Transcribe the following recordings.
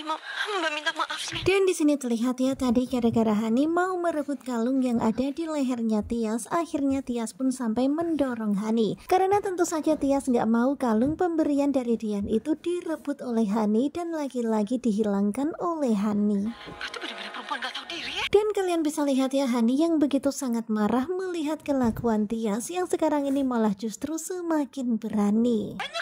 mau hamba minta maaf. Dan di sini terlihat ya tadi gara-gara Hani mau merebut kalung yang ada di lehernya Tias, akhirnya Tias pun sampai mendorong Hani. Karena tentu saja Tias nggak mau kalung pemberian dari Dian itu direbut oleh Hani dan lagi-lagi dihilangkan oleh Hani. Ya? Dan kalian bisa lihat ya Hani yang begitu sangat marah melihat kelakuan Tias yang sekarang ini malah justru semakin berani. Banyak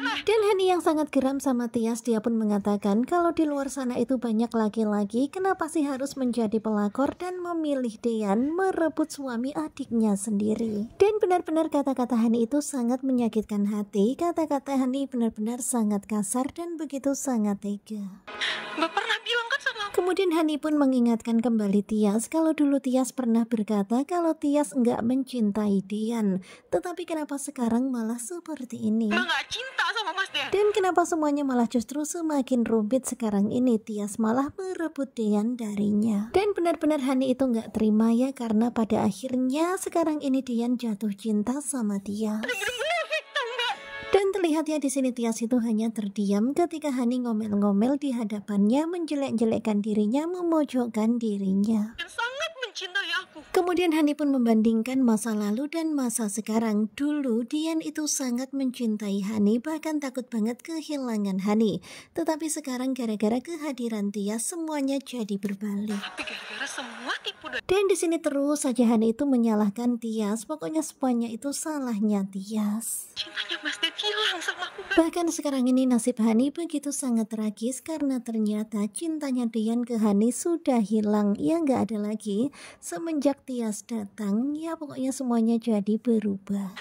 dan Hani yang sangat geram sama Tias, dia pun mengatakan kalau di luar sana itu banyak laki-laki, kenapa sih harus menjadi pelakor dan memilih Dean merebut suami adiknya sendiri? Dan benar-benar kata-kata Hani itu sangat menyakitkan hati, kata-kata Hani benar-benar sangat kasar dan begitu sangat tega. Bapak pernah bilang kan sama Kemudian Hani pun mengingatkan kembali Tias kalau dulu Tias pernah berkata kalau Tias enggak mencintai Dian. Tetapi kenapa sekarang malah seperti ini? cinta dan kenapa semuanya malah justru semakin rumit sekarang ini Tias malah merebut Dian darinya. Dan benar-benar Hani itu nggak terima ya karena pada akhirnya sekarang ini Dian jatuh cinta sama Tias. Dan terlihat ya di sini Tias itu hanya terdiam ketika Hani ngomel-ngomel di hadapannya, menjelek-jelekkan dirinya, memojokkan dirinya. Kemudian Hani pun membandingkan masa lalu dan masa sekarang. Dulu Dian itu sangat mencintai Hani bahkan takut banget kehilangan Hani. Tetapi sekarang gara-gara kehadiran Tia semuanya jadi berbalik. Tapi gara-gara semua tipu daya. Dan di sini terus saja Hani itu menyalahkan Tias. Pokoknya semuanya itu salahnya Tias. Cintanya Mas Dit hilang sama aku. Bahkan sekarang ini nasib Hani begitu sangat tragis karena ternyata cintanya Dian ke Hani sudah hilang. Ya nggak ada lagi. Semenjak Tias datang, ya pokoknya semuanya jadi berubah.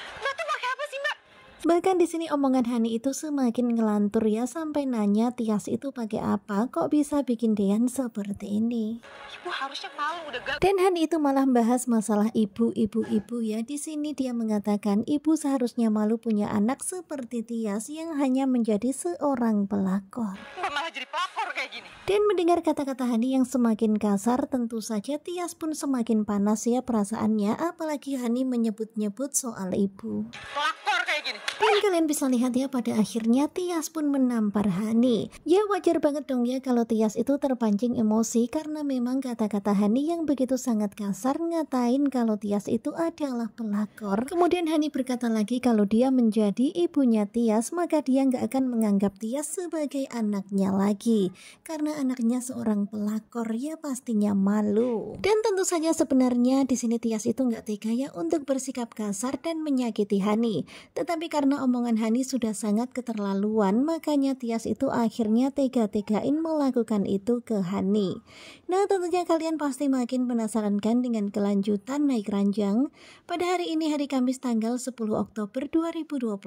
Bahkan di sini omongan Hani itu semakin ngelantur ya sampai nanya Tias itu pakai apa kok bisa bikin Dean seperti ini. Ibu harusnya malu udah gak... Dan Hani itu malah bahas masalah ibu-ibu-ibu ya. Di sini dia mengatakan ibu seharusnya malu punya anak seperti Tias yang hanya menjadi seorang pelakor. Malah jadi pelakor kayak gini. Dan mendengar kata-kata Hani yang semakin kasar tentu saja Tias pun semakin panas ya perasaannya apalagi Hani menyebut-nyebut soal ibu. Pelakor kayak gini. Dan kalian bisa lihat ya pada akhirnya Tias pun menampar Hani. Ya wajar banget dong ya kalau Tias itu terpancing emosi karena memang kata-kata Hani yang begitu sangat kasar ngatain kalau Tias itu adalah pelakor. Kemudian Hani berkata lagi kalau dia menjadi ibunya Tias maka dia nggak akan menganggap Tias sebagai anaknya lagi. Karena anaknya seorang pelakor ya pastinya malu. Dan tentu saja sebenarnya di sini Tias itu nggak tega ya untuk bersikap kasar dan menyakiti Hani. Tetapi karena karena omongan Hani sudah sangat keterlaluan, makanya Tias itu akhirnya tega-tegain melakukan itu ke Hani. Nah, tentunya kalian pasti makin penasaran kan dengan kelanjutan naik ranjang pada hari ini hari Kamis tanggal 10 Oktober 2024.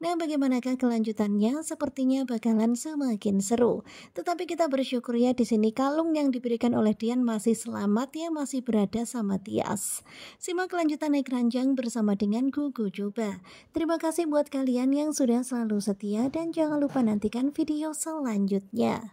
Nah, bagaimanakah kelanjutannya? Sepertinya bakalan semakin seru. Tetapi kita bersyukur ya di sini kalung yang diberikan oleh Dian masih selamat ya, masih berada sama Tias. Simak kelanjutan naik ranjang bersama dengan Gugu Coba. Terima kasih kasih buat kalian yang sudah selalu setia dan jangan lupa nantikan video selanjutnya.